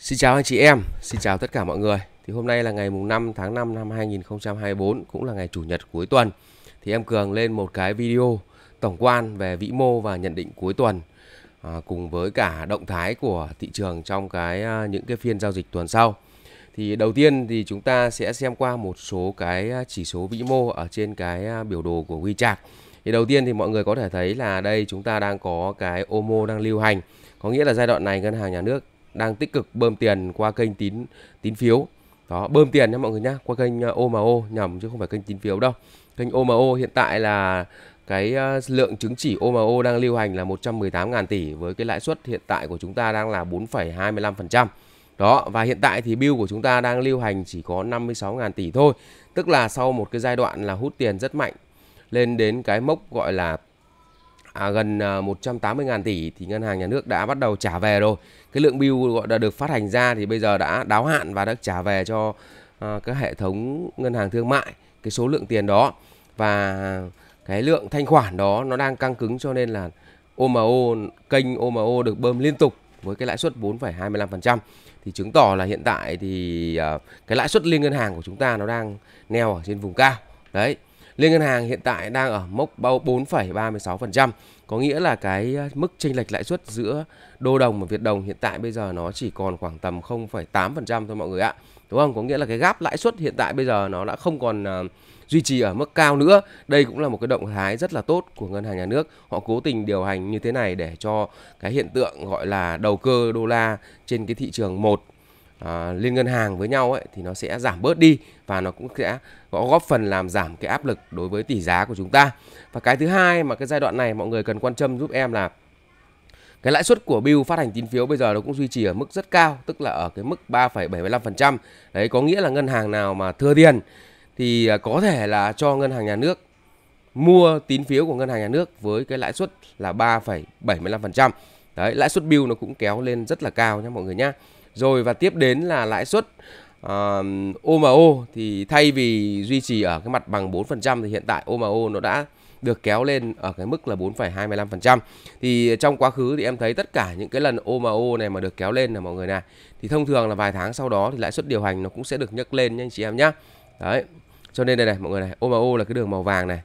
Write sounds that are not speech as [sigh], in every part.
Xin chào anh chị em, xin chào tất cả mọi người. Thì hôm nay là ngày mùng 5 tháng 5 năm 2024 cũng là ngày chủ nhật cuối tuần. Thì em Cường lên một cái video tổng quan về vĩ mô và nhận định cuối tuần à, cùng với cả động thái của thị trường trong cái à, những cái phiên giao dịch tuần sau. Thì đầu tiên thì chúng ta sẽ xem qua một số cái à, chỉ số vĩ mô ở trên cái à, biểu đồ của WeChat. Thì đầu tiên thì mọi người có thể thấy là đây chúng ta đang có cái OMO đang lưu hành. Có nghĩa là giai đoạn này ngân hàng nhà nước đang tích cực bơm tiền qua kênh tín tín phiếu đó bơm tiền nha mọi người nhá qua kênh OMO à, nhầm chứ không phải kênh tín phiếu đâu kênh OMO hiện tại là cái à, lượng chứng chỉ OMO đang lưu hành là 118.000 tỷ với cái lãi suất hiện tại của chúng ta đang là 4,25%. Đó và hiện tại thì bill của chúng ta đang lưu hành chỉ có 56.000 tỷ thôi, tức là sau một cái giai đoạn là hút tiền rất mạnh lên đến cái mốc gọi là à, gần 180.000 à, tỷ thì ngân hàng nhà nước đã bắt đầu trả về rồi. Cái lượng bill gọi là được phát hành ra thì bây giờ đã đáo hạn và đã trả về cho à, các hệ thống ngân hàng thương mại cái số lượng tiền đó và cái lượng thanh khoản đó nó đang căng cứng cho nên là OMO kênh OMO được bơm liên tục với cái lãi suất 4,25% thì chứng tỏ là hiện tại thì à, cái lãi suất liên ngân hàng của chúng ta nó đang neo ở trên vùng cao. Đấy, Liên ngân hàng hiện tại đang ở mốc bao 4,36%, có nghĩa là cái à, mức chênh lệch lãi suất giữa đô đồng và Việt đồng hiện tại bây giờ nó chỉ còn khoảng tầm 0,8% thôi mọi người ạ. Đúng không? Có nghĩa là cái gap lãi suất hiện tại bây giờ nó đã không còn uh, duy trì ở mức cao nữa. Đây cũng là một cái động thái rất là tốt của ngân hàng nhà nước. Họ cố tình điều hành như thế này để cho cái hiện tượng gọi là đầu cơ đô la trên cái thị trường một Ờ, liên ngân hàng với nhau ấy, thì nó sẽ giảm bớt đi và nó cũng sẽ góp phần làm giảm cái áp lực đối với tỷ giá của chúng ta và cái thứ hai mà cái giai đoạn này mọi người cần quan tâm giúp em là cái lãi suất của Bill phát hành tín phiếu bây giờ nó cũng duy trì ở mức rất cao, tức là ở cái mức 3,75%. Đấy có nghĩa là ngân hàng nào mà thừa tiền thì à, có thể là cho ngân hàng nhà nước mua tín phiếu của ngân hàng nhà nước với cái lãi suất là 3,75%. Đấy, lãi suất Bill nó cũng kéo lên rất là cao nhé mọi người nhé. Rồi và tiếp đến là lãi suất uh, ờ, OMO thì thay vì duy trì ở cái mặt bằng 4% thì hiện tại OMO nó đã được kéo lên ở cái mức là 4,25%. Thì trong quá khứ thì em thấy tất cả những cái lần OMO này mà được kéo lên là mọi người này thì thông thường là vài tháng sau đó thì lãi suất điều hành nó cũng sẽ được nhấc lên nha anh chị em nhá. Đấy. Cho nên đây này mọi người này, OMO là cái đường màu vàng này.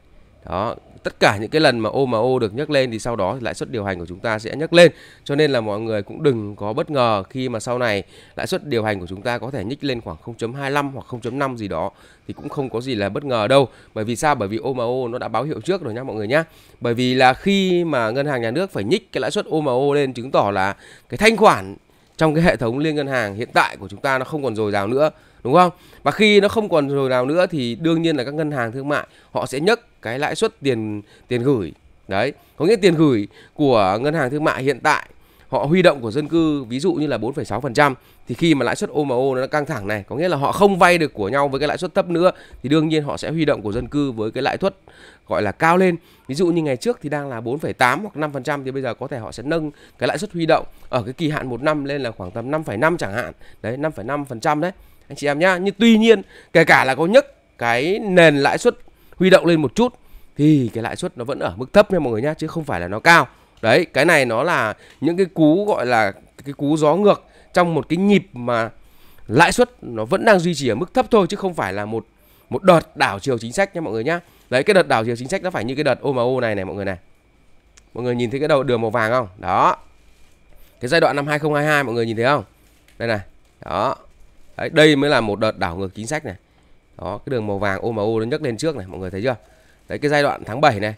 Đó, tất cả những cái lần mà OMO được nhắc lên thì sau đó lãi suất điều hành của chúng ta sẽ nhắc lên. Cho nên là mọi người cũng đừng có bất ngờ khi mà sau này lãi suất điều hành của chúng ta có thể nhích lên khoảng 0.25 hoặc 0.5 gì đó thì cũng không có gì là bất ngờ đâu. Bởi vì sao? Bởi vì OMO nó đã báo hiệu trước rồi nhá mọi người nhá. Bởi vì là khi mà ngân hàng nhà nước phải nhích cái lãi suất OMO lên chứng tỏ là cái thanh khoản trong cái hệ thống liên ngân hàng hiện tại của chúng ta nó không còn dồi dào nữa đúng không và khi nó không còn rồi nào nữa thì đương nhiên là các ngân hàng thương mại họ sẽ nhấc cái lãi suất tiền tiền gửi đấy có nghĩa tiền gửi của ngân hàng thương mại hiện tại họ huy động của dân cư ví dụ như là 4,6% thì khi mà lãi suất OMO nó căng thẳng này có nghĩa là họ không vay được của nhau với cái lãi suất thấp nữa thì đương nhiên họ sẽ huy động của dân cư với cái lãi suất gọi là cao lên ví dụ như ngày trước thì đang là 4,8 hoặc 5% thì bây giờ có thể họ sẽ nâng cái lãi suất huy động ở cái kỳ hạn một năm lên là khoảng tầm 5,5 chẳng hạn đấy 5,5% đấy anh chị em nhá nhưng tuy nhiên kể cả là có nhấc cái nền lãi suất huy động lên một chút thì cái lãi suất nó vẫn ở mức thấp nha mọi người nhá chứ không phải là nó cao đấy cái này nó là những cái cú gọi là cái cú gió ngược trong một cái nhịp mà lãi suất nó vẫn đang duy trì ở mức thấp thôi chứ không phải là một một đợt đảo chiều chính sách nha mọi người nhá đấy cái đợt đảo chiều chính sách nó phải như cái đợt OMO này này mọi người này mọi người nhìn thấy cái đầu đường màu vàng không đó cái giai đoạn năm 2022 mọi người nhìn thấy không đây này đó Đấy, đây mới là một đợt đảo ngược chính sách này đó cái đường màu vàng OMO nó nhấc lên trước này mọi người thấy chưa đấy cái giai đoạn tháng 7 này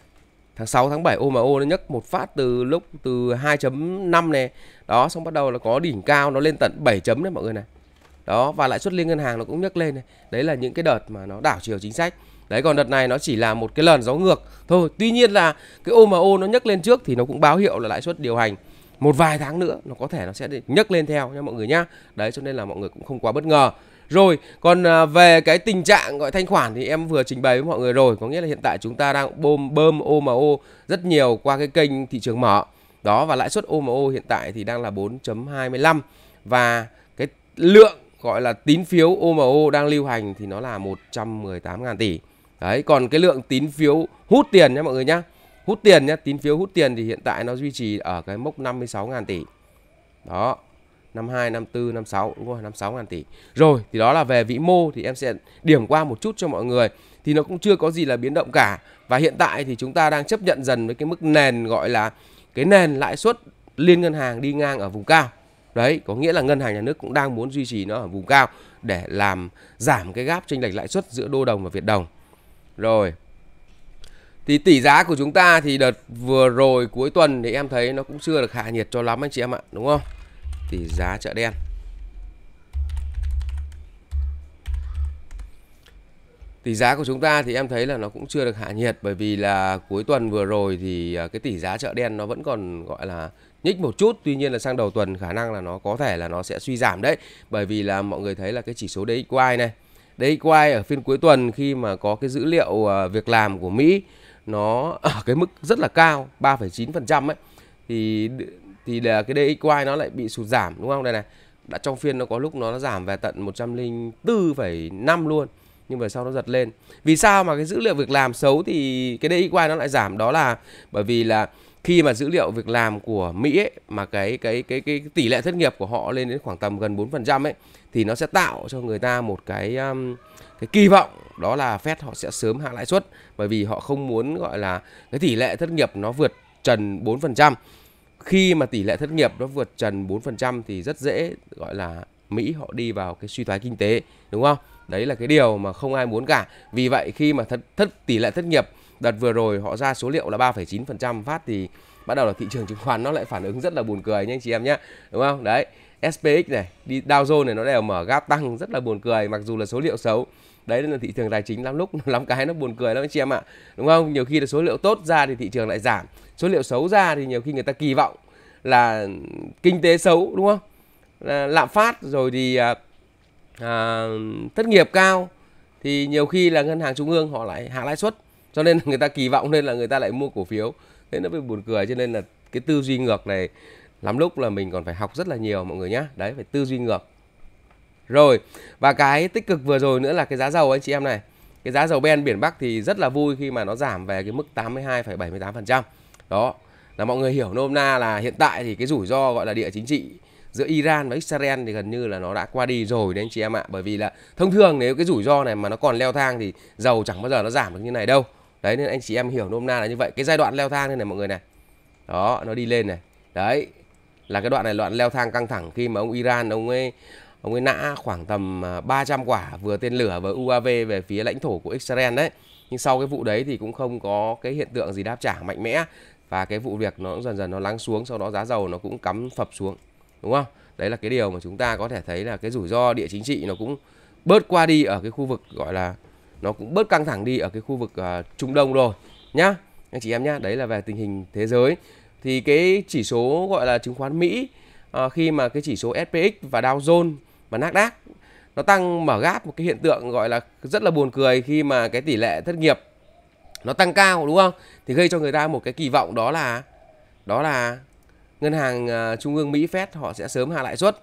tháng 6 tháng 7 OMO nó nhấc một phát từ lúc từ 2.5 này đó xong bắt đầu là có đỉnh cao nó lên tận 7 chấm đấy mọi người này đó và lãi suất liên ngân hàng nó cũng nhấc lên này đấy là những cái đợt mà nó đảo chiều chính sách đấy còn đợt này nó chỉ là một cái lần gió ngược thôi tuy nhiên là cái OMO nó nhấc lên trước thì nó cũng báo hiệu là lãi suất điều hành một vài tháng nữa nó có thể nó sẽ nhấc lên theo nha mọi người nhá đấy cho nên là mọi người cũng không quá bất ngờ rồi còn à, về cái tình trạng gọi thanh khoản thì em vừa trình bày với mọi người rồi có nghĩa là hiện tại chúng ta đang bơm bơm OMO rất nhiều qua cái kênh thị trường mở đó và lãi suất OMO hiện tại thì đang là 4.25 và cái lượng gọi là tín phiếu OMO đang lưu hành thì nó là 118.000 tỷ đấy còn cái lượng tín phiếu hút tiền nha mọi người nhá hút tiền nhé tín phiếu hút tiền thì hiện tại nó duy trì ở cái mốc 56.000 tỷ đó 52 54 56 đúng rồi 56 ngàn tỷ rồi thì đó là về vĩ mô thì em sẽ điểm qua một chút cho mọi người thì nó cũng chưa có gì là biến động cả và hiện tại thì chúng ta đang chấp nhận dần với cái mức nền gọi là cái nền lãi suất liên ngân hàng đi ngang ở vùng cao đấy có nghĩa là ngân hàng nhà nước cũng đang muốn duy trì nó ở vùng cao để làm giảm cái gáp chênh lệch lãi suất giữa đô đồng và việt đồng rồi thì tỷ giá của chúng ta thì đợt vừa rồi cuối tuần thì em thấy nó cũng chưa được hạ nhiệt cho lắm anh chị em ạ đúng không tỷ giá chợ đen tỷ giá của chúng ta thì em thấy là nó cũng chưa được hạ nhiệt bởi vì là cuối tuần vừa rồi thì à, cái tỷ giá chợ đen nó vẫn còn gọi là nhích một chút tuy nhiên là sang đầu tuần khả năng là nó có thể là nó sẽ suy giảm đấy bởi vì là mọi người thấy là cái chỉ số DXY này DXY ở phiên cuối tuần khi mà có cái dữ liệu à, việc làm của Mỹ nó ở cái mức rất là cao 3,9% ấy thì thì là cái DXY nó lại bị sụt giảm đúng không đây này đã trong phiên nó có lúc nó giảm về tận 104,5 luôn nhưng mà sau nó giật lên vì sao mà cái dữ liệu việc làm xấu thì cái DXY nó lại giảm đó là bởi vì là khi mà dữ liệu việc làm của Mỹ ấy, mà cái cái cái cái tỷ lệ thất nghiệp của họ lên đến khoảng tầm gần 4% ấy thì nó sẽ tạo cho người ta một cái um, cái kỳ vọng đó là Fed họ sẽ sớm hạ lãi suất bởi vì họ không muốn gọi là cái tỷ lệ thất nghiệp nó vượt trần 4%. Khi mà tỷ lệ thất nghiệp nó vượt trần 4% thì rất dễ gọi là Mỹ họ đi vào cái suy thoái kinh tế đúng không? Đấy là cái điều mà không ai muốn cả. Vì vậy khi mà thất, thất tỷ lệ thất nghiệp đợt vừa rồi họ ra số liệu là 3,9% phát thì bắt đầu là thị trường chứng khoán nó lại phản ứng rất là buồn cười nha anh chị em nhé đúng không đấy SPX này đi Dow Jones này nó đều mở gap tăng rất là buồn cười mặc dù là số liệu xấu đấy là thị trường tài chính lắm lúc [laughs] lắm cái nó buồn cười lắm anh chị em ạ đúng không nhiều khi là số liệu tốt ra thì thị trường lại giảm số liệu xấu ra thì nhiều khi người ta kỳ vọng là kinh tế xấu đúng không là lạm phát rồi thì à, à, thất nghiệp cao thì nhiều khi là ngân hàng trung ương họ lại hạ lãi suất cho nên là người ta kỳ vọng nên là người ta lại mua cổ phiếu thế nó bị buồn cười cho nên là cái tư duy ngược này lắm lúc là mình còn phải học rất là nhiều mọi người nhé đấy phải tư duy ngược rồi và cái tích cực vừa rồi nữa là cái giá dầu anh chị em này cái giá dầu Ben biển Bắc thì rất là vui khi mà nó giảm về cái mức 82,78% đó là mọi người hiểu nôm na là hiện tại thì cái rủi ro gọi là địa chính trị giữa Iran và Israel thì gần như là nó đã qua đi rồi đấy anh chị em ạ bởi vì là thông thường nếu cái rủi ro này mà nó còn leo thang thì dầu chẳng bao giờ nó giảm được như này đâu đấy nên anh chị em hiểu nôm na là như vậy cái giai đoạn leo thang này này mọi người này đó nó đi lên này đấy là cái đoạn này đoạn leo thang căng thẳng khi mà ông Iran ông ấy ông ấy nã khoảng tầm 300 à, quả vừa tên lửa và UAV về phía lãnh thổ của Israel đấy nhưng sau cái vụ đấy thì cũng không có cái hiện tượng gì đáp trả mạnh mẽ và cái vụ việc nó cũng dần dần nó lắng xuống sau đó giá dầu nó cũng cắm phập xuống đúng không đấy là cái điều mà chúng ta có thể thấy là cái rủi ro địa chính trị nó cũng bớt qua đi ở cái khu vực gọi là nó cũng bớt căng thẳng đi ở cái khu vực uh, Trung Đông rồi nhá anh chị em nhá đấy là về tình hình thế giới thì cái chỉ số gọi là chứng khoán Mỹ uh, khi mà cái chỉ số SPX và Dow Jones và Nasdaq nó tăng mở gáp một cái hiện tượng gọi là rất là buồn cười khi mà cái tỷ lệ thất nghiệp nó tăng cao đúng không thì gây cho người ta một cái kỳ vọng đó là đó là ngân hàng uh, trung ương Mỹ Fed họ sẽ sớm hạ lãi suất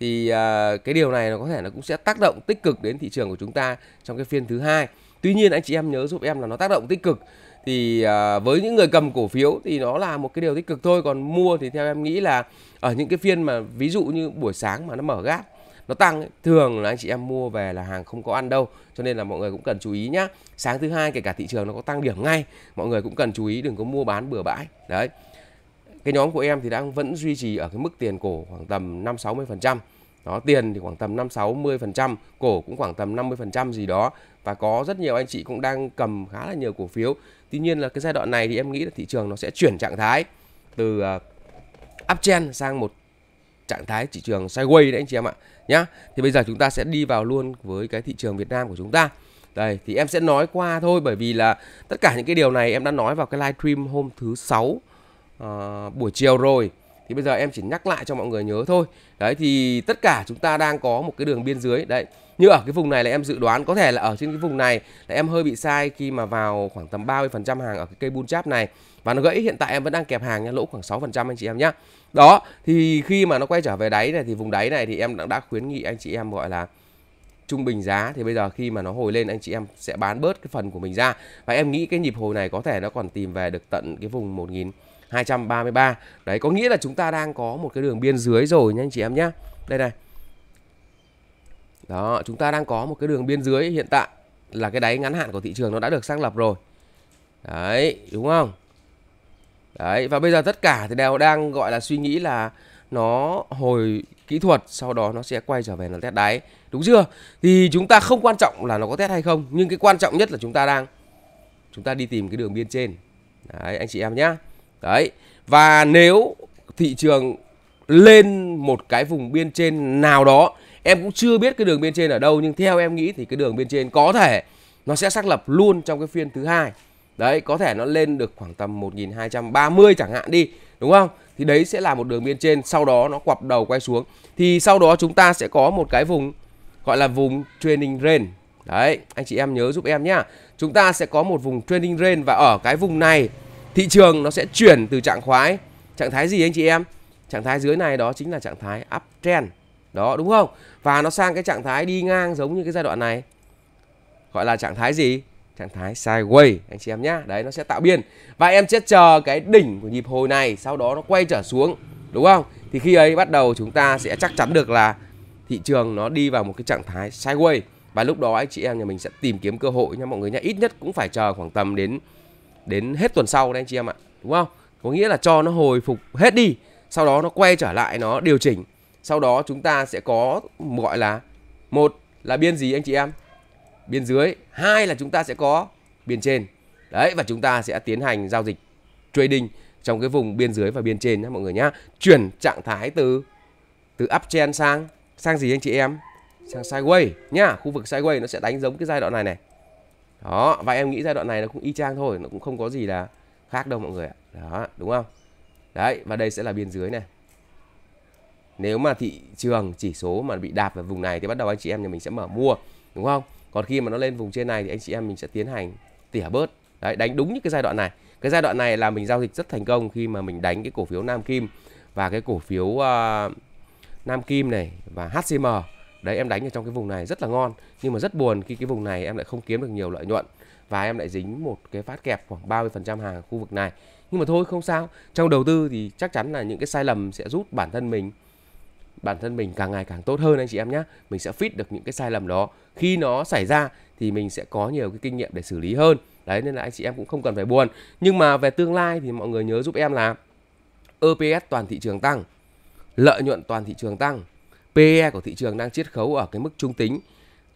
thì à, cái điều này nó có thể nó cũng sẽ tác động tích cực đến thị trường của chúng ta trong cái phiên thứ hai tuy nhiên anh chị em nhớ giúp em là nó tác động tích cực thì à, với những người cầm cổ phiếu thì nó là một cái điều tích cực thôi còn mua thì theo em nghĩ là ở những cái phiên mà ví dụ như buổi sáng mà nó mở gáp nó tăng ấy, thường là anh chị em mua về là hàng không có ăn đâu cho nên là mọi người cũng cần chú ý nhá sáng thứ hai kể cả thị trường nó có tăng điểm ngay mọi người cũng cần chú ý đừng có mua bán bừa bãi đấy cái nhóm của em thì đang vẫn duy trì ở cái mức tiền cổ khoảng tầm 5 60 phần trăm đó tiền thì khoảng tầm 5 60% cổ cũng khoảng tầm 50% gì đó và có rất nhiều anh chị cũng đang cầm khá là nhiều cổ phiếu tuy nhiên là cái giai đoạn này thì em nghĩ là thị trường nó sẽ chuyển trạng thái từ à, uptrend sang một trạng thái thị trường sideways đấy anh chị em ạ nhá thì bây giờ chúng ta sẽ đi vào luôn với cái thị trường Việt Nam của chúng ta đây thì em sẽ nói qua thôi bởi vì là tất cả những cái điều này em đã nói vào cái live stream hôm thứ sáu uh, buổi chiều rồi thì bây giờ em chỉ nhắc lại cho mọi người nhớ thôi đấy thì tất cả chúng ta đang có một cái đường biên dưới đấy như ở cái vùng này là em dự đoán có thể là ở trên cái vùng này là em hơi bị sai khi mà vào khoảng tầm 30% hàng ở cái cây bull chap này và nó gãy hiện tại em vẫn đang kẹp hàng nha lỗ khoảng 6% anh chị em nhá đó thì khi mà nó quay trở về đáy này thì vùng đáy này thì em đã, khuyến nghị anh chị em gọi là trung bình giá thì bây giờ khi mà nó hồi lên anh chị em sẽ bán bớt cái phần của mình ra và em nghĩ cái nhịp hồi này có thể nó còn tìm về được tận cái vùng một nghìn 233 đấy có nghĩa là chúng ta đang có một cái đường biên dưới rồi nha anh chị em nhé đây này đó chúng ta đang có một cái đường biên dưới hiện tại là cái đáy ngắn hạn của thị trường nó đã được xác lập rồi đấy đúng không đấy và bây giờ tất cả thì đều đang gọi là suy nghĩ là nó hồi kỹ thuật sau đó nó sẽ quay trở về nó test đáy đúng chưa thì chúng ta không quan trọng là nó có test hay không nhưng cái quan trọng nhất là chúng ta đang chúng ta đi tìm cái đường biên trên đấy anh chị em nhé đấy và nếu thị trường lên một cái vùng biên trên nào đó em cũng chưa biết cái đường biên trên ở đâu nhưng theo em nghĩ thì cái đường biên trên có thể nó sẽ xác lập luôn trong cái phiên thứ hai đấy có thể nó lên được khoảng tầm 1230 chẳng hạn đi đúng không thì đấy sẽ là một đường biên trên sau đó nó quặp đầu quay xuống thì sau đó chúng ta sẽ có một cái vùng gọi là vùng training range đấy anh chị em nhớ giúp em nhá chúng ta sẽ có một vùng training range và ở cái vùng này thị trường nó sẽ chuyển từ trạng khoái trạng thái gì anh chị em trạng thái dưới này đó chính là trạng thái uptrend đó đúng không và nó sang cái trạng thái đi ngang giống như cái giai đoạn này gọi là trạng thái gì trạng thái sideways anh chị em nhá đấy nó sẽ tạo biên và em sẽ chờ cái đỉnh của nhịp hồi này sau đó nó quay trở xuống đúng không thì khi ấy bắt đầu chúng ta sẽ chắc chắn được là thị trường nó đi vào một cái trạng thái sideways và lúc đó anh chị em nhà mình sẽ tìm kiếm cơ hội nha mọi người nhá ít nhất cũng phải chờ khoảng tầm đến đến hết tuần sau đấy anh chị em ạ đúng không có nghĩa là cho nó hồi phục hết đi sau đó nó quay trở lại nó điều chỉnh sau đó chúng ta sẽ có gọi là một là biên gì anh chị em biên dưới hai là chúng ta sẽ có biên trên đấy và chúng ta sẽ tiến hành giao dịch trading trong cái vùng biên dưới và biên trên nhé mọi người nhá chuyển trạng thái từ từ uptrend sang sang gì anh chị em sang sideways nhá khu vực sideways nó sẽ đánh giống cái giai đoạn này này đó và em nghĩ giai đoạn này nó cũng y chang thôi nó cũng không có gì là khác đâu mọi người ạ đó đúng không đấy và đây sẽ là biên dưới này nếu mà thị trường chỉ số mà bị đạp vào vùng này thì bắt đầu anh chị em nhà mình sẽ mở mua đúng không còn khi mà nó lên vùng trên này thì anh chị em mình sẽ tiến hành tỉa bớt đấy đánh đúng những cái giai đoạn này cái giai đoạn này là mình giao dịch rất thành công khi mà mình đánh cái cổ phiếu Nam Kim và cái cổ phiếu uh, Nam Kim này và HCM đấy em đánh ở trong cái vùng này rất là ngon nhưng mà rất buồn khi cái vùng này em lại không kiếm được nhiều lợi nhuận và em lại dính một cái phát kẹp khoảng 30% hàng khu vực này nhưng mà thôi không sao trong đầu tư thì chắc chắn là những cái sai lầm sẽ giúp bản thân mình bản thân mình càng ngày càng tốt hơn anh chị em nhé mình sẽ fit được những cái sai lầm đó khi nó xảy ra thì mình sẽ có nhiều cái kinh nghiệm để xử lý hơn đấy nên là anh chị em cũng không cần phải buồn nhưng mà về tương lai thì mọi người nhớ giúp em là EPS toàn thị trường tăng lợi nhuận toàn thị trường tăng PE của thị trường đang chiết khấu ở cái mức trung tính,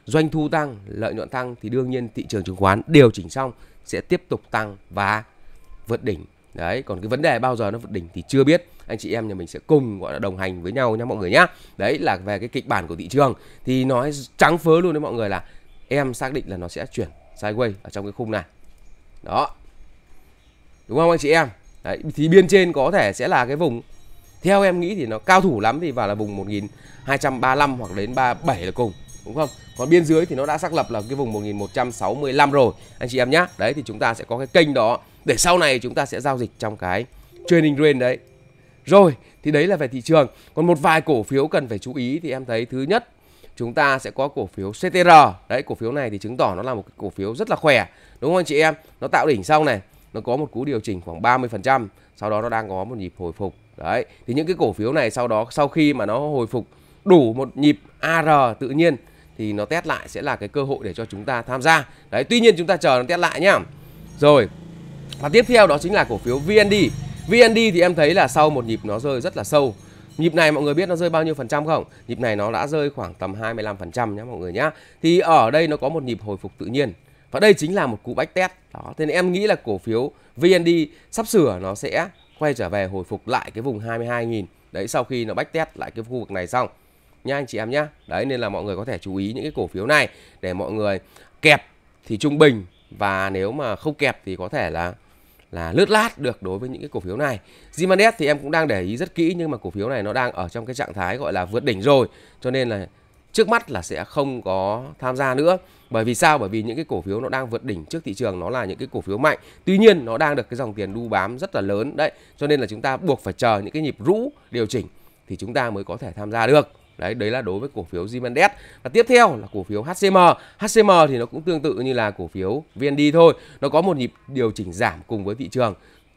doanh thu tăng, lợi nhuận tăng thì đương nhiên thị trường chứng khoán điều chỉnh xong sẽ tiếp tục tăng và vượt đỉnh. Đấy, còn cái vấn đề bao giờ nó vượt đỉnh thì chưa biết. Anh chị em nhà mình sẽ cùng gọi là đồng hành với nhau nha mọi người nhá. Đấy là về cái kịch bản của thị trường thì nói trắng phớ luôn đấy mọi người là em xác định là nó sẽ chuyển sideways ở trong cái khung này. Đó. Đúng không anh chị em? Đấy, thì biên trên có thể sẽ là cái vùng theo em nghĩ thì nó cao thủ lắm thì vào là vùng 1235 hoặc đến 37 là cùng đúng không còn biên dưới thì nó đã xác lập là cái vùng 1165 rồi anh chị em nhá đấy thì chúng ta sẽ có cái kênh đó để sau này chúng ta sẽ giao dịch trong cái trading range đấy rồi thì đấy là về thị trường còn một vài cổ phiếu cần phải chú ý thì em thấy thứ nhất chúng ta sẽ có cổ phiếu CTR đấy cổ phiếu này thì chứng tỏ nó là một cổ phiếu rất là khỏe đúng không anh chị em nó tạo đỉnh sau này nó có một cú điều chỉnh khoảng 30% sau đó nó đang có một nhịp hồi phục đấy thì những cái cổ phiếu này sau đó sau khi mà nó hồi phục đủ một nhịp AR tự nhiên thì nó test lại sẽ là cái cơ hội để cho chúng ta tham gia đấy tuy nhiên chúng ta chờ nó test lại nhá rồi và tiếp theo đó chính là cổ phiếu VND VND thì em thấy là sau một nhịp nó rơi rất là sâu Nhịp này mọi người biết nó rơi bao nhiêu phần trăm không? Nhịp này nó đã rơi khoảng tầm 25% nhé mọi người nhá. Thì ở đây nó có một nhịp hồi phục tự nhiên. Và đây chính là một cú bách test. Đó, thế nên em nghĩ là cổ phiếu VND sắp sửa nó sẽ quay trở về hồi phục lại cái vùng 22.000 đấy sau khi nó bách test lại cái khu vực này xong nha anh chị em nhé đấy nên là mọi người có thể chú ý những cái cổ phiếu này để mọi người kẹp thì trung bình và nếu mà không kẹp thì có thể là là lướt lát được đối với những cái cổ phiếu này. Zimanet thì em cũng đang để ý rất kỹ nhưng mà cổ phiếu này nó đang ở trong cái trạng thái gọi là vượt đỉnh rồi, cho nên là trước mắt là sẽ không có tham gia nữa bởi vì sao bởi vì những cái cổ phiếu nó đang vượt đỉnh trước thị trường nó là những cái cổ phiếu mạnh tuy nhiên nó đang được cái dòng tiền đu bám rất là lớn đấy cho nên là chúng ta buộc phải chờ những cái nhịp rũ điều chỉnh thì chúng ta mới có thể tham gia được đấy đấy là đối với cổ phiếu Zimendes và tiếp theo là cổ phiếu HCM HCM thì nó cũng tương tự như là cổ phiếu VND thôi nó có một nhịp điều chỉnh giảm cùng với thị trường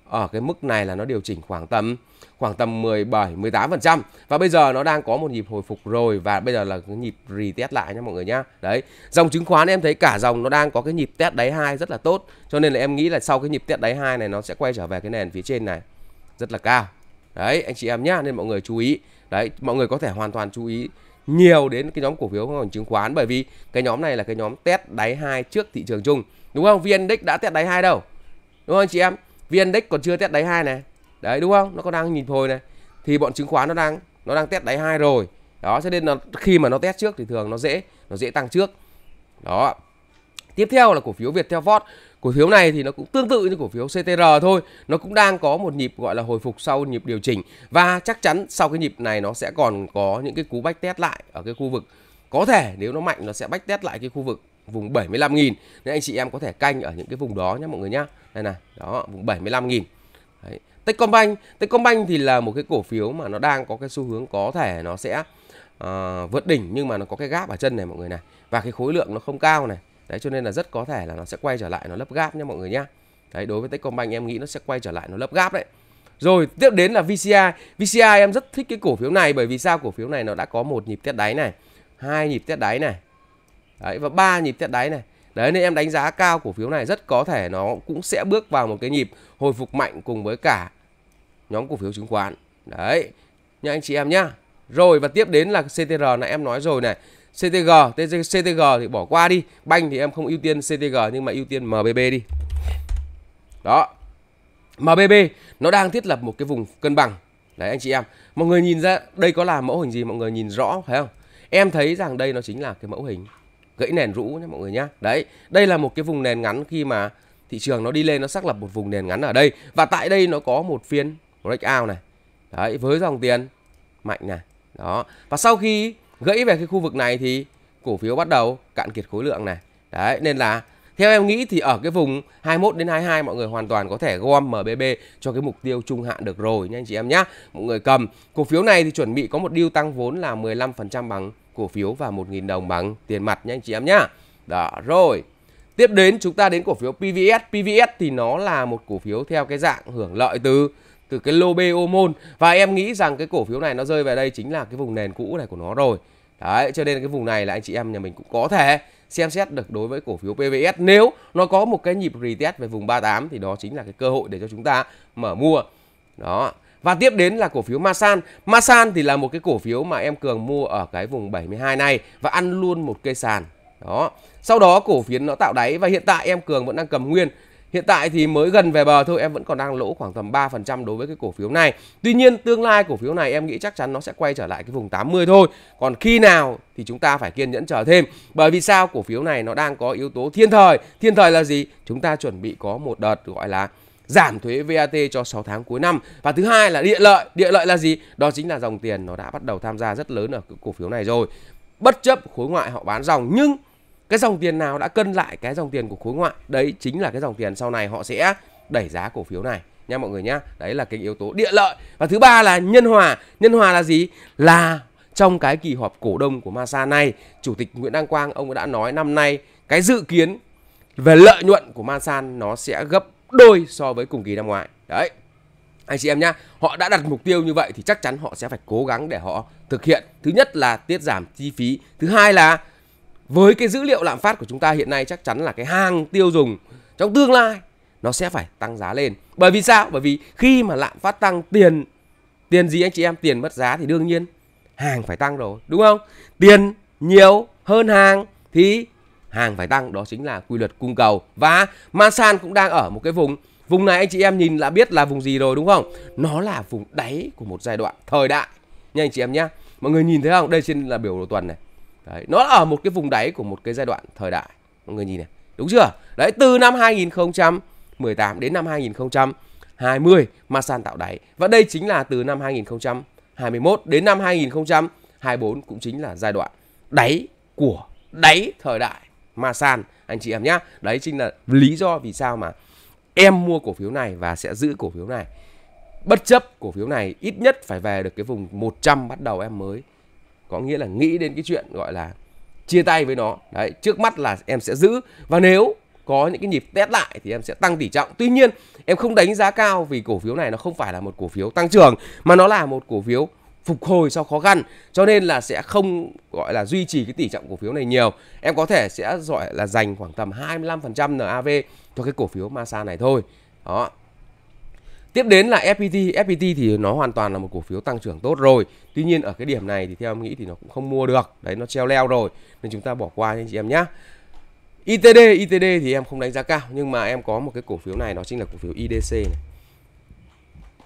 ở ờ, cái mức này là nó điều chỉnh khoảng tầm khoảng tầm 17 18% và bây giờ nó đang có một nhịp hồi phục rồi và bây giờ là cái nhịp retest lại nha mọi người nhá. Đấy, dòng chứng khoán em thấy cả dòng nó đang có cái nhịp test đáy hai rất là tốt cho nên là em nghĩ là sau cái nhịp test đáy hai này nó sẽ quay trở về cái nền phía trên này rất là cao. Đấy, anh chị em nhá nên mọi người chú ý. Đấy, mọi người có thể hoàn toàn chú ý nhiều đến cái nhóm cổ phiếu ngành chứng khoán bởi vì cái nhóm này là cái nhóm test đáy hai trước thị trường chung. Đúng không? VN Index đã test đáy hai đâu. Đúng không anh chị em? vn index còn chưa test đáy hai này đấy đúng không nó còn đang nhìn hồi này thì bọn chứng khoán nó đang nó đang test đáy hai rồi đó cho nên là khi mà nó test trước thì thường nó dễ nó dễ tăng trước đó tiếp theo là cổ phiếu Việt Theo Vót cổ phiếu này thì nó cũng tương tự như cổ phiếu CTR thôi nó cũng đang có một nhịp gọi là hồi phục sau nhịp điều chỉnh và chắc chắn sau cái nhịp này nó sẽ còn có những cái cú bách test lại ở cái khu vực có thể nếu nó mạnh nó sẽ bách test lại cái khu vực vùng 75.000 nên anh chị em có thể canh ở những cái vùng đó nhé mọi người nhá đây này đó vùng 75.000 Đấy. Techcombank Techcombank thì là một cái cổ phiếu mà nó đang có cái xu hướng có thể nó sẽ uh, vượt đỉnh nhưng mà nó có cái gáp ở chân này mọi người này và cái khối lượng nó không cao này đấy cho nên là rất có thể là nó sẽ quay trở lại nó lấp gáp nhé mọi người nhá đấy đối với Techcombank em nghĩ nó sẽ quay trở lại nó lấp gáp đấy rồi tiếp đến là VCI VCI em rất thích cái cổ phiếu này bởi vì sao cổ phiếu này nó đã có một nhịp test đáy này hai nhịp test đáy này đấy và ba nhịp test đáy này đấy nên em đánh giá cao cổ phiếu này rất có thể nó cũng sẽ bước vào một cái nhịp hồi phục mạnh cùng với cả nhóm cổ phiếu chứng khoán đấy nha anh chị em nhá rồi và tiếp đến là CTR này em nói rồi này CTG CTG thì bỏ qua đi banh thì em không ưu tiên CTG nhưng mà ưu tiên MBB đi đó MBB nó đang thiết lập một cái vùng cân bằng đấy anh chị em mọi người nhìn ra đây có là mẫu hình gì mọi người nhìn rõ phải không em thấy rằng đây nó chính là cái mẫu hình gãy nền rũ nhé mọi người nhé đấy đây là một cái vùng nền ngắn khi mà thị trường nó đi lên nó xác lập một vùng nền ngắn ở đây và tại đây nó có một phiên breakout này đấy với dòng tiền mạnh này đó và sau khi gãy về cái khu vực này thì cổ phiếu bắt đầu cạn kiệt khối lượng này đấy nên là theo em nghĩ thì ở cái vùng 21 đến 22 mọi người hoàn toàn có thể gom MBB cho cái mục tiêu trung hạn được rồi nha anh chị em nhé. Mọi người cầm cổ phiếu này thì chuẩn bị có một deal tăng vốn là 15% bằng cổ phiếu và 1.000 đồng bằng tiền mặt nha anh chị em nhá. Đó rồi. Tiếp đến chúng ta đến cổ phiếu PVS. PVS thì nó là một cổ phiếu theo cái dạng hưởng lợi từ từ cái lô môn và em nghĩ rằng cái cổ phiếu này nó rơi về đây chính là cái vùng nền cũ này của nó rồi. Đấy, cho nên cái vùng này là anh chị em nhà mình cũng có thể xem xét được đối với cổ phiếu PVS nếu nó có một cái nhịp retest về vùng 38 thì đó chính là cái cơ hội để cho chúng ta mở mua. Đó. Và tiếp đến là cổ phiếu Masan. Masan thì là một cái cổ phiếu mà em Cường mua ở cái vùng 72 này và ăn luôn một cây sàn. Đó. Sau đó cổ phiếu nó tạo đáy và hiện tại em Cường vẫn đang cầm nguyên. Hiện tại thì mới gần về bờ thôi em vẫn còn đang lỗ khoảng tầm 3% đối với cái cổ phiếu này. Tuy nhiên tương lai cổ phiếu này em nghĩ chắc chắn nó sẽ quay trở lại cái vùng 80 thôi. Còn khi nào thì chúng ta phải kiên nhẫn chờ thêm. Bởi vì sao cổ phiếu này nó đang có yếu tố thiên thời. Thiên thời là gì? Chúng ta chuẩn bị có một đợt gọi là giảm thuế VAT cho 6 tháng cuối năm và thứ hai là địa lợi địa lợi là gì đó chính là dòng tiền nó đã bắt đầu tham gia rất lớn ở cổ phiếu này rồi bất chấp khối ngoại họ bán dòng nhưng cái dòng tiền nào đã cân lại cái dòng tiền của khối ngoại đấy chính là cái dòng tiền sau này họ sẽ đẩy giá cổ phiếu này nha mọi người nhá đấy là cái yếu tố địa lợi và thứ ba là nhân hòa nhân hòa là gì là trong cái kỳ họp cổ đông của Masa này chủ tịch Nguyễn Đăng Quang ông đã nói năm nay cái dự kiến về lợi nhuận của Masan nó sẽ gấp đôi so với cùng kỳ năm ngoái. Đấy. Anh chị em nhá, họ đã đặt mục tiêu như vậy thì chắc chắn họ sẽ phải cố gắng để họ thực hiện. Thứ nhất là tiết giảm chi phí, thứ hai là với cái dữ liệu lạm phát của chúng ta hiện nay chắc chắn là cái hàng tiêu dùng trong tương lai nó sẽ phải tăng giá lên. Bởi vì sao? Bởi vì khi mà lạm phát tăng tiền tiền gì anh chị em, tiền mất giá thì đương nhiên hàng phải tăng rồi, đúng không? Tiền nhiều hơn hàng thì hàng phải tăng đó chính là quy luật cung cầu và Masan cũng đang ở một cái vùng vùng này anh chị em nhìn là biết là vùng gì rồi đúng không nó là vùng đáy của một giai đoạn thời đại nha anh chị em nhé mọi người nhìn thấy không đây trên là biểu đồ tuần này đấy nó ở một cái vùng đáy của một cái giai đoạn thời đại mọi người nhìn này đúng chưa đấy từ năm 2018 đến năm 2020 Masan tạo đáy và đây chính là từ năm 2021 đến năm 2024 cũng chính là giai đoạn đáy của đáy thời đại ma sàn anh chị em nhé. đấy chính là lý do vì sao mà em mua cổ phiếu này và sẽ giữ cổ phiếu này bất chấp cổ phiếu này ít nhất phải về được cái vùng 100 bắt đầu em mới có nghĩa là nghĩ đến cái chuyện gọi là chia tay với nó đấy trước mắt là em sẽ giữ và nếu có những cái nhịp test lại thì em sẽ tăng tỷ trọng tuy nhiên em không đánh giá cao vì cổ phiếu này nó không phải là một cổ phiếu tăng trưởng mà nó là một cổ phiếu phục hồi sau khó khăn cho nên là sẽ không gọi là duy trì cái tỷ trọng cổ phiếu này nhiều em có thể sẽ gọi là dành khoảng tầm 25% NAV cho cái cổ phiếu Masa này thôi đó Tiếp đến là FPT, FPT thì nó hoàn toàn là một cổ phiếu tăng trưởng tốt rồi. Tuy nhiên ở cái điểm này thì theo em nghĩ thì nó cũng không mua được. Đấy nó treo leo rồi nên chúng ta bỏ qua anh chị em nhé. ITD, ITD thì em không đánh giá cao nhưng mà em có một cái cổ phiếu này nó chính là cổ phiếu IDC này.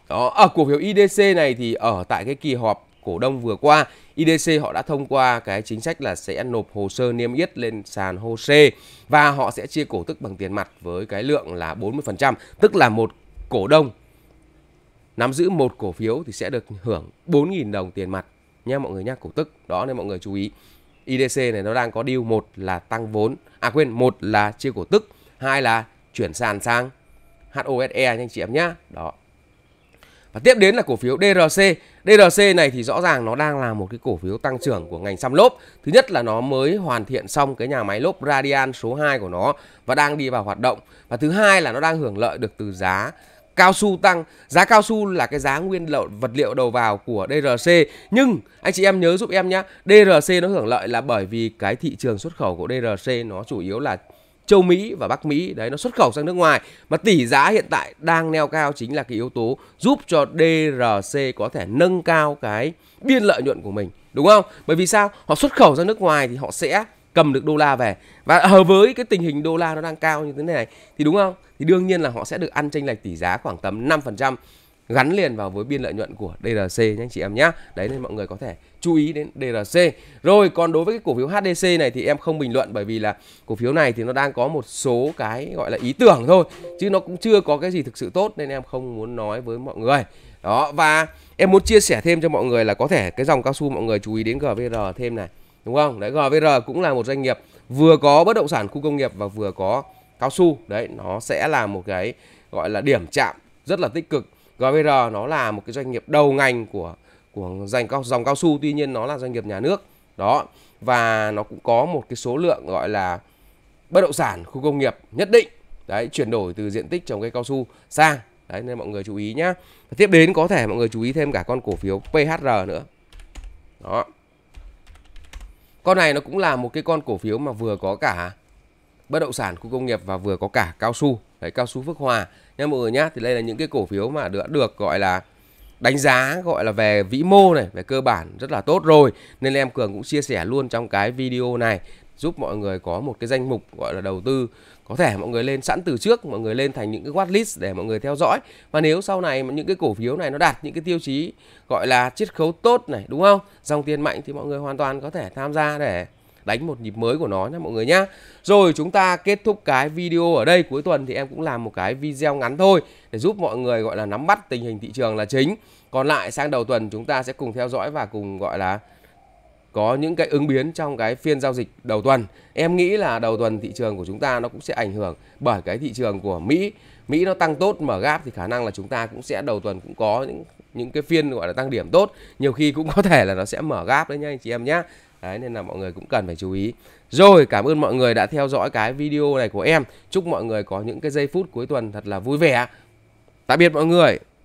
Đó, ở cổ phiếu IDC này thì ở tại cái kỳ họp cổ đông vừa qua, IDC họ đã thông qua cái chính sách là sẽ nộp hồ sơ niêm yết lên sàn HOSE và họ sẽ chia cổ tức bằng tiền mặt với cái lượng là 40%, tức là một cổ đông nắm giữ một cổ phiếu thì sẽ được hưởng 4.000 đồng tiền mặt nha mọi người nhá, cổ tức. Đó nên mọi người chú ý. IDC này nó đang có deal một là tăng vốn, à quên, một là chia cổ tức, hai là chuyển sàn sang HOSE nha anh chị em nhá. Đó, và tiếp đến là cổ phiếu DRC. DRC này thì rõ ràng nó đang là một cái cổ phiếu tăng trưởng của ngành xăm lốp. Thứ nhất là nó mới hoàn thiện xong cái nhà máy lốp Radian số 2 của nó và đang đi vào hoạt động. Và thứ hai là nó đang hưởng lợi được từ giá cao su tăng giá cao su là cái giá nguyên liệu vật liệu đầu vào của DRC nhưng anh chị em nhớ giúp em nhé DRC nó hưởng lợi là bởi vì cái thị trường xuất khẩu của DRC nó chủ yếu là châu Mỹ và Bắc Mỹ đấy nó xuất khẩu sang nước ngoài mà tỷ giá hiện tại đang neo cao chính là cái yếu tố giúp cho DRC có thể nâng cao cái biên lợi nhuận của mình đúng không? Bởi vì sao? Họ xuất khẩu ra nước ngoài thì họ sẽ cầm được đô la về và ở với cái tình hình đô la nó đang cao như thế này thì đúng không? Thì đương nhiên là họ sẽ được ăn tranh lệch tỷ giá khoảng tầm 5% gắn liền vào với biên lợi nhuận của DRC nhé anh chị em nhé đấy nên mọi người có thể chú ý đến DRC rồi còn đối với cái cổ phiếu HDC này thì em không bình luận bởi vì là cổ phiếu này thì nó đang có một số cái gọi là ý tưởng thôi chứ nó cũng chưa có cái gì thực sự tốt nên em không muốn nói với mọi người đó và em muốn chia sẻ thêm cho mọi người là có thể cái dòng cao su mọi người chú ý đến GVR thêm này đúng không đấy GVR cũng là một doanh nghiệp vừa có bất động sản khu công nghiệp và vừa có cao su đấy nó sẽ là một cái gọi là điểm chạm rất là tích cực GVR nó là một cái doanh nghiệp đầu ngành của của dành cao dòng cao su tuy nhiên nó là doanh nghiệp nhà nước đó và nó cũng có một cái số lượng gọi là bất động sản khu công nghiệp nhất định đấy chuyển đổi từ diện tích trồng cây cao su sang đấy nên mọi người chú ý nhá và tiếp đến có thể mọi người chú ý thêm cả con cổ phiếu PHR nữa đó con này nó cũng là một cái con cổ phiếu mà vừa có cả bất động sản khu công nghiệp và vừa có cả cao su đấy cao su Phước Hòa nha mọi người nhá thì đây là những cái cổ phiếu mà đã được gọi là đánh giá gọi là về vĩ mô này về cơ bản rất là tốt rồi nên em cường cũng chia sẻ luôn trong cái video này giúp mọi người có một cái danh mục gọi là đầu tư có thể mọi người lên sẵn từ trước mọi người lên thành những cái watchlist để mọi người theo dõi và nếu sau này những cái cổ phiếu này nó đạt những cái tiêu chí gọi là chiết khấu tốt này đúng không dòng tiền mạnh thì mọi người hoàn toàn có thể tham gia để đánh một nhịp mới của nó nha mọi người nhé rồi chúng ta kết thúc cái video ở đây cuối tuần thì em cũng làm một cái video ngắn thôi để giúp mọi người gọi là nắm bắt tình hình thị trường là chính còn lại sang đầu tuần chúng ta sẽ cùng theo dõi và cùng gọi là có những cái ứng biến trong cái phiên giao dịch đầu tuần. Em nghĩ là đầu tuần thị trường của chúng ta nó cũng sẽ ảnh hưởng bởi cái thị trường của Mỹ. Mỹ nó tăng tốt mở gáp thì khả năng là chúng ta cũng sẽ đầu tuần cũng có những những cái phiên gọi là tăng điểm tốt. Nhiều khi cũng có thể là nó sẽ mở gáp đấy nha anh chị em nhé. Đấy, nên là mọi người cũng cần phải chú ý. Rồi, cảm ơn mọi người đã theo dõi cái video này của em. Chúc mọi người có những cái giây phút cuối tuần thật là vui vẻ. Tạm biệt mọi người.